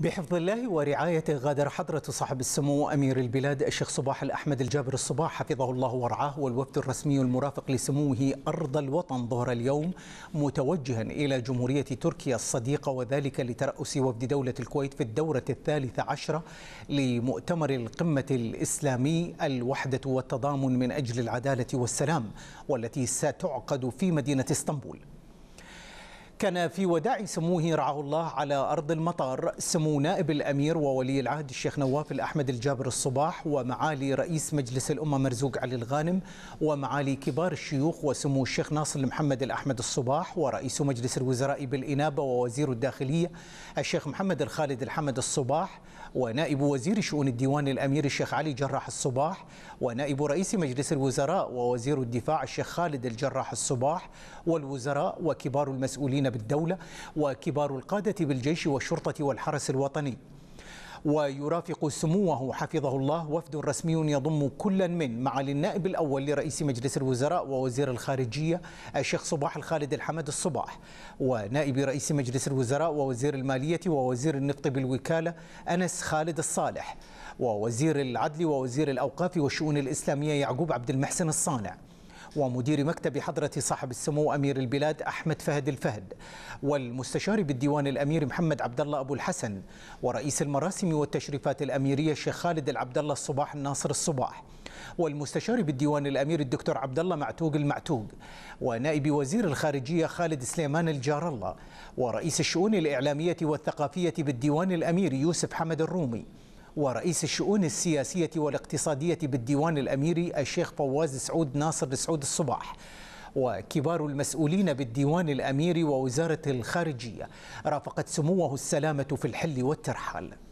بحفظ الله ورعايته غادر حضرة صاحب السمو أمير البلاد الشيخ صباح الأحمد الجابر الصباح حفظه الله ورعاه والوفد الرسمي المرافق لسموه أرض الوطن ظهر اليوم متوجها إلى جمهورية تركيا الصديقة وذلك لترأس وفد دولة الكويت في الدورة الثالثة عشرة لمؤتمر القمة الإسلامي الوحدة والتضامن من أجل العدالة والسلام والتي ستعقد في مدينة اسطنبول كان في وداع سموه رعاه الله على أرض المطار سمو نائب الأمير وولي العهد الشيخ نواف الأحمد الجابر الصباح ومعالي رئيس مجلس الأمة مرزوق علي الغانم ومعالي كبار الشيوخ وسمو الشيخ ناصر محمد الأحمد الصباح ورئيس مجلس الوزراء بالإنابة ووزير الداخلية الشيخ محمد الخالد الحمد الصباح ونائب وزير شؤون الديوان الأمير الشيخ علي جراح الصباح ونائب رئيس مجلس الوزراء ووزير الدفاع الشيخ خالد الجراح الصباح والوزراء وكبار المسؤولين بالدولة وكبار القادة بالجيش والشرطة والحرس الوطني ويرافق سموه حفظه الله وفد رسمي يضم كلا من معالي النائب الأول لرئيس مجلس الوزراء ووزير الخارجية الشيخ صباح الخالد الحمد الصباح ونائب رئيس مجلس الوزراء ووزير المالية ووزير النفط بالوكالة أنس خالد الصالح ووزير العدل ووزير الأوقاف والشؤون الإسلامية يعقوب عبد المحسن الصانع ومدير مكتب حضرة صاحب السمو أمير البلاد أحمد فهد الفهد والمستشار بالديوان الأمير محمد عبد الله أبو الحسن ورئيس المراسم والتشريفات الأميرية الشيخ خالد العبد الله الصباح الناصر الصباح والمستشار بالديوان الامير الدكتور عبد الله معتوق المعتوق ونائب وزير الخارجيه خالد سليمان الجار الله ورئيس الشؤون الاعلاميه والثقافيه بالديوان الامير يوسف حمد الرومي ورئيس الشؤون السياسية والاقتصادية بالديوان الأميري الشيخ فواز سعود ناصر سعود الصباح وكبار المسؤولين بالديوان الأميري ووزارة الخارجية رافقت سموه السلامة في الحل والترحال